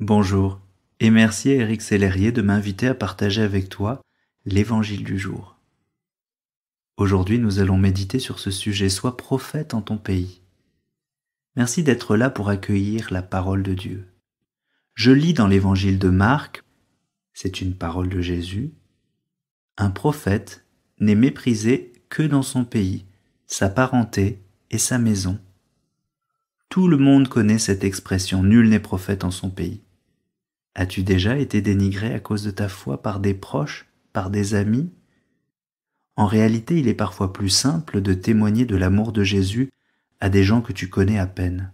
Bonjour et merci à Eric Sellerier de m'inviter à partager avec toi l'évangile du jour. Aujourd'hui, nous allons méditer sur ce sujet Sois prophète en ton pays. Merci d'être là pour accueillir la parole de Dieu. Je lis dans l'évangile de Marc, c'est une parole de Jésus, un prophète n'est méprisé que dans son pays, sa parenté et sa maison. Tout le monde connaît cette expression, nul n'est prophète en son pays. As-tu déjà été dénigré à cause de ta foi par des proches, par des amis En réalité, il est parfois plus simple de témoigner de l'amour de Jésus à des gens que tu connais à peine.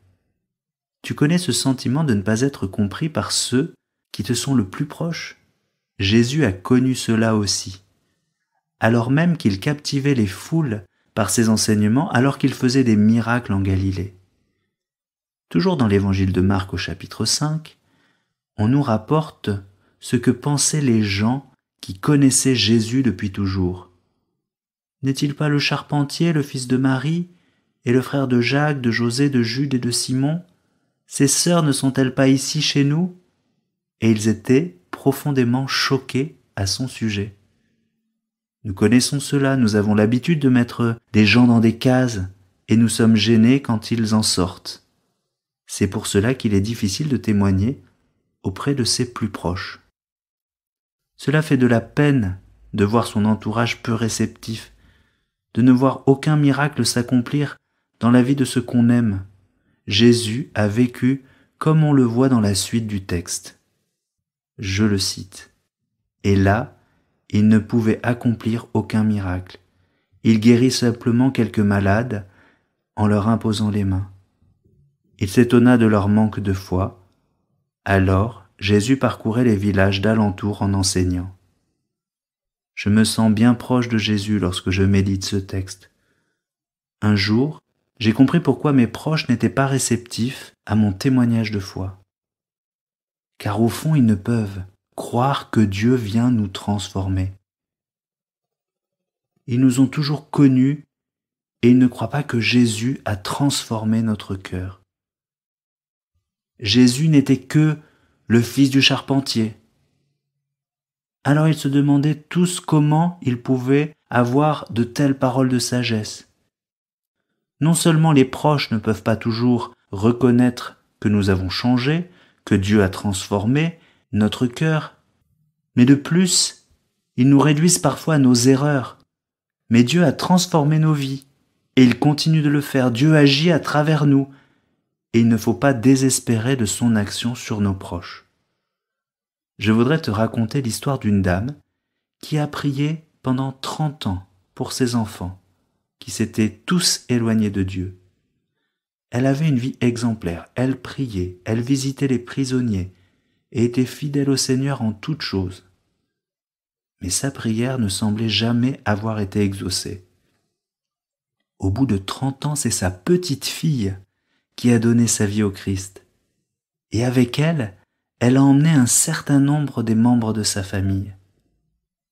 Tu connais ce sentiment de ne pas être compris par ceux qui te sont le plus proches Jésus a connu cela aussi. Alors même qu'il captivait les foules par ses enseignements, alors qu'il faisait des miracles en Galilée. Toujours dans l'évangile de Marc au chapitre 5, on nous rapporte ce que pensaient les gens qui connaissaient Jésus depuis toujours. N'est-il pas le charpentier, le fils de Marie, et le frère de Jacques, de José, de Jude et de Simon Ses sœurs ne sont-elles pas ici chez nous Et ils étaient profondément choqués à son sujet. Nous connaissons cela, nous avons l'habitude de mettre des gens dans des cases, et nous sommes gênés quand ils en sortent. C'est pour cela qu'il est difficile de témoigner auprès de ses plus proches. Cela fait de la peine de voir son entourage peu réceptif, de ne voir aucun miracle s'accomplir dans la vie de ce qu'on aime. Jésus a vécu comme on le voit dans la suite du texte. Je le cite. Et là, il ne pouvait accomplir aucun miracle. Il guérit simplement quelques malades en leur imposant les mains. Il s'étonna de leur manque de foi, alors Jésus parcourait les villages d'alentour en enseignant. Je me sens bien proche de Jésus lorsque je médite ce texte. Un jour, j'ai compris pourquoi mes proches n'étaient pas réceptifs à mon témoignage de foi. Car au fond, ils ne peuvent croire que Dieu vient nous transformer. Ils nous ont toujours connus et ils ne croient pas que Jésus a transformé notre cœur. Jésus n'était que le fils du charpentier. Alors ils se demandaient tous comment ils pouvaient avoir de telles paroles de sagesse. Non seulement les proches ne peuvent pas toujours reconnaître que nous avons changé, que Dieu a transformé notre cœur, mais de plus, ils nous réduisent parfois à nos erreurs. Mais Dieu a transformé nos vies, et il continue de le faire. Dieu agit à travers nous, et il ne faut pas désespérer de son action sur nos proches. Je voudrais te raconter l'histoire d'une dame qui a prié pendant trente ans pour ses enfants, qui s'étaient tous éloignés de Dieu. Elle avait une vie exemplaire, elle priait, elle visitait les prisonniers, et était fidèle au Seigneur en toutes choses. Mais sa prière ne semblait jamais avoir été exaucée. Au bout de trente ans, c'est sa petite fille a donné sa vie au Christ. Et avec elle, elle a emmené un certain nombre des membres de sa famille.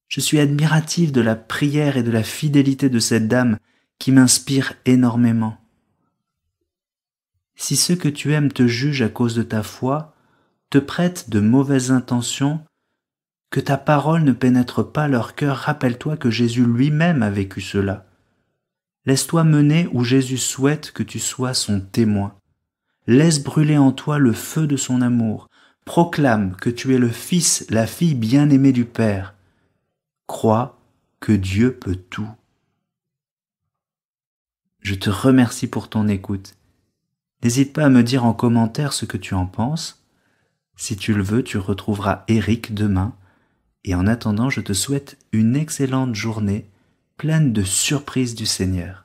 Je suis admirative de la prière et de la fidélité de cette dame qui m'inspire énormément. Si ceux que tu aimes te jugent à cause de ta foi, te prêtent de mauvaises intentions, que ta parole ne pénètre pas leur cœur, rappelle-toi que Jésus lui-même a vécu cela. Laisse-toi mener où Jésus souhaite que tu sois son témoin. Laisse brûler en toi le feu de son amour. Proclame que tu es le Fils, la fille bien-aimée du Père. Crois que Dieu peut tout. Je te remercie pour ton écoute. N'hésite pas à me dire en commentaire ce que tu en penses. Si tu le veux, tu retrouveras Eric demain. Et en attendant, je te souhaite une excellente journée pleine de surprises du Seigneur.